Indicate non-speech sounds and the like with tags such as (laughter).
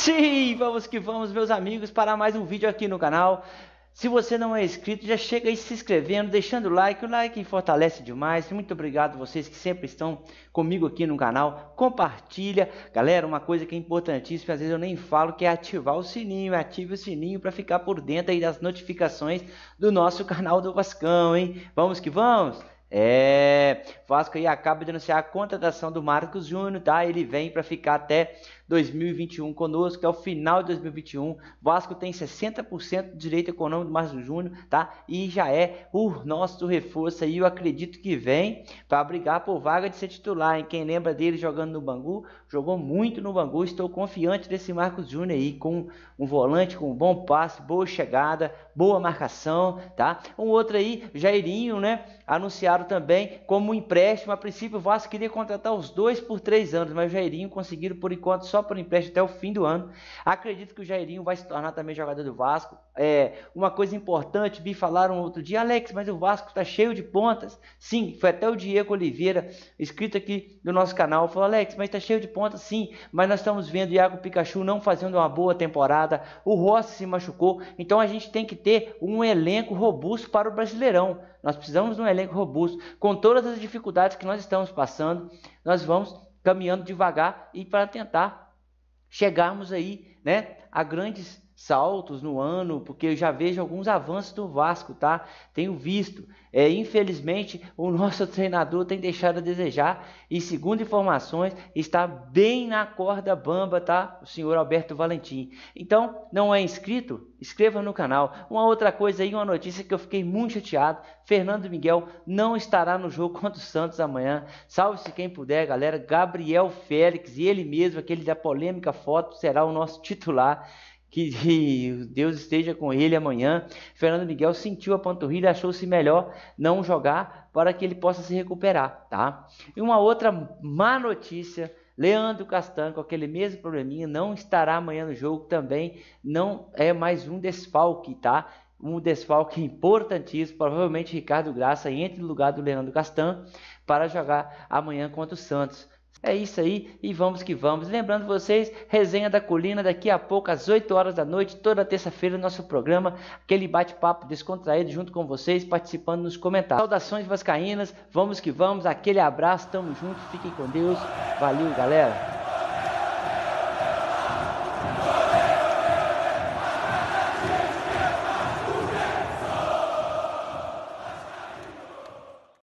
Sim, vamos que vamos, meus amigos, para mais um vídeo aqui no canal. Se você não é inscrito, já chega aí se inscrevendo, deixando o like, o like fortalece demais. Muito obrigado vocês que sempre estão comigo aqui no canal. Compartilha. Galera, uma coisa que é importantíssima, às vezes eu nem falo, que é ativar o sininho. Ative o sininho para ficar por dentro aí das notificações do nosso canal do Vascão, hein? Vamos que vamos! É, Vasco aí acaba de anunciar a contratação do Marcos Júnior, tá? Ele vem para ficar até 2021 conosco, que é o final de 2021. Vasco tem 60% do direito econômico do Marcos Júnior, tá? E já é o nosso reforço aí, eu acredito que vem para brigar por vaga de ser titular, hein? Quem lembra dele jogando no Bangu, jogou muito no Bangu. Estou confiante desse Marcos Júnior aí, com um volante com um bom passe, boa chegada, boa marcação, tá? Um outro aí, Jairinho, né? Anunciaram também como um empréstimo. A princípio, o Vasco queria contratar os dois por três anos, mas o Jairinho conseguiram por enquanto só por empréstimo até o fim do ano. Acredito que o Jairinho vai se tornar também jogador do Vasco. É, uma coisa importante, me falaram outro dia, Alex, mas o Vasco tá cheio de pontas. Sim, foi até o Diego Oliveira, escrito aqui no nosso canal, falou: Alex, mas tá cheio de pontas ponta, sim, mas nós estamos vendo o Iago Pikachu não fazendo uma boa temporada, o Rossi se machucou, então a gente tem que ter um elenco robusto para o Brasileirão. Nós precisamos de um elenco robusto. Com todas as dificuldades que nós estamos passando, nós vamos caminhando devagar e para tentar chegarmos aí, né, a grandes saltos no ano, porque eu já vejo alguns avanços do Vasco, tá? Tenho visto. É, infelizmente, o nosso (laughs) treinador tem deixado a desejar e, segundo informações, está bem na corda bamba, tá? O senhor Alberto Valentim. Então, não é inscrito? Inscreva no canal. Uma outra coisa aí, uma notícia que eu fiquei muito chateado: Fernando Miguel não estará no jogo (laughs) contra o Santos amanhã. Salve-se quem puder, galera. Gabriel Félix e ele mesmo, aquele da polêmica foto, será o nosso titular que Deus esteja com ele amanhã. Fernando Miguel sentiu a panturrilha, achou-se melhor não jogar para que ele possa se recuperar, tá? E uma outra má notícia, Leandro Castan com aquele mesmo probleminha não estará amanhã no jogo também, não é mais um desfalque, tá? Um desfalque importantíssimo, provavelmente Ricardo Graça entra no lugar do Leandro Castan para jogar amanhã contra o Santos. É isso aí e vamos que vamos. Lembrando vocês, Resenha da Colina daqui a pouco às 8 horas da noite, toda terça-feira, nosso programa, aquele bate-papo descontraído junto com vocês, participando nos comentários. Saudações vascaínas, vamos que vamos, aquele abraço, tamo junto, fiquem com Deus. Valeu, galera.